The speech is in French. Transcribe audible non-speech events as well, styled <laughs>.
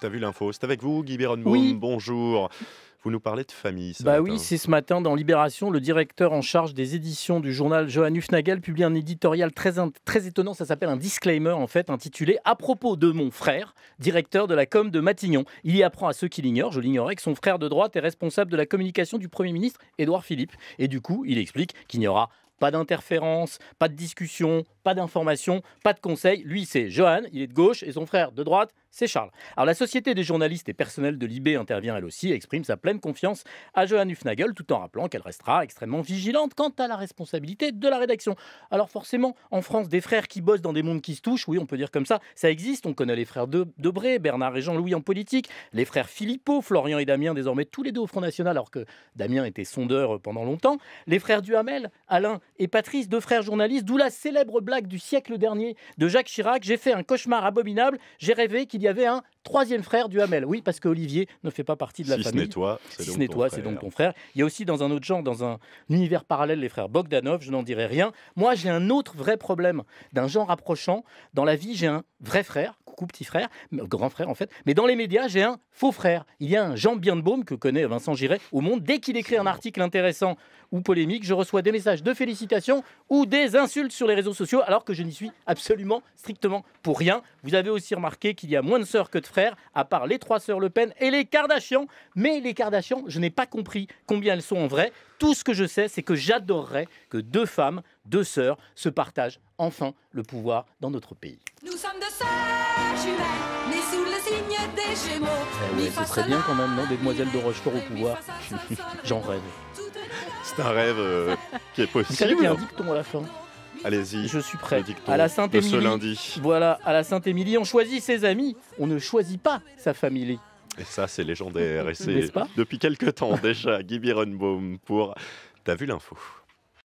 T'as vu l'info C'est avec vous, Guy Oui. Bonjour. Vous nous parlez de famille. bah oui, c'est ce matin dans Libération, le directeur en charge des éditions du journal Johan Hufnagel publie un éditorial très, très étonnant. Ça s'appelle un disclaimer en fait, intitulé À propos de mon frère, directeur de la com de Matignon. Il y apprend à ceux qui l'ignorent, je l'ignorais, que son frère de droite est responsable de la communication du Premier ministre Édouard Philippe. Et du coup, il explique qu'il n'y aura pas d'interférence, pas de discussion, pas d'information, pas de conseil. Lui, c'est Johan, il est de gauche, et son frère de droite, c'est Charles. Alors la Société des journalistes et personnels de l'IB intervient elle aussi et exprime sa pleine confiance à Johan Hufnagel tout en rappelant qu'elle restera extrêmement vigilante quant à la responsabilité de la rédaction. Alors forcément, en France, des frères qui bossent dans des mondes qui se touchent, oui on peut dire comme ça, ça existe, on connaît les frères Debré, Bernard et Jean-Louis en politique, les frères Philippot, Florian et Damien désormais tous les deux au Front National alors que Damien était sondeur euh, pendant longtemps, les frères Duhamel, Alain et Patrice, deux frères journalistes, d'où la célèbre blague du siècle dernier de Jacques Chirac, j'ai fait un cauchemar abominable, j'ai rêvé qu'il y avait un troisième frère du Hamel. Oui, parce que Olivier ne fait pas partie de la famille. toi, si toi, c'est donc ton frère. Il y a aussi dans un autre genre, dans un univers parallèle, les frères Bogdanov, je n'en dirai rien. Moi, j'ai un autre vrai problème d'un genre approchant. Dans la vie, j'ai un vrai frère petit frère, grand frère en fait. Mais dans les médias, j'ai un faux frère. Il y a un Jean Birnbaum que connaît Vincent Giray au Monde. Dès qu'il écrit un article intéressant ou polémique, je reçois des messages de félicitations ou des insultes sur les réseaux sociaux, alors que je n'y suis absolument strictement pour rien. Vous avez aussi remarqué qu'il y a moins de sœurs que de frères, à part les trois sœurs Le Pen et les Kardashians. Mais les Kardashians, je n'ai pas compris combien elles sont en vrai. Tout ce que je sais, c'est que j'adorerais que deux femmes deux sœurs se partagent enfin le pouvoir dans notre pays. Nous sommes deux sœurs jumelles, nées sous le signe des Gémeaux. Eh c'est très bien quand même, non Demoiselles de Rochefort au pouvoir. <laughs> J'en rêve. C'est un rêve euh, qui est possible. Vous savez qu'il y a un dicton à la fin. Allez-y. Je suis prêt. à la sainte ce lundi. Voilà, à la Sainte-Émilie, on choisit ses amis, on ne choisit pas sa famille. Et ça, c'est légendaire. Et <laughs> c'est depuis quelques temps déjà Guy Birenbaum pour T'as vu l'info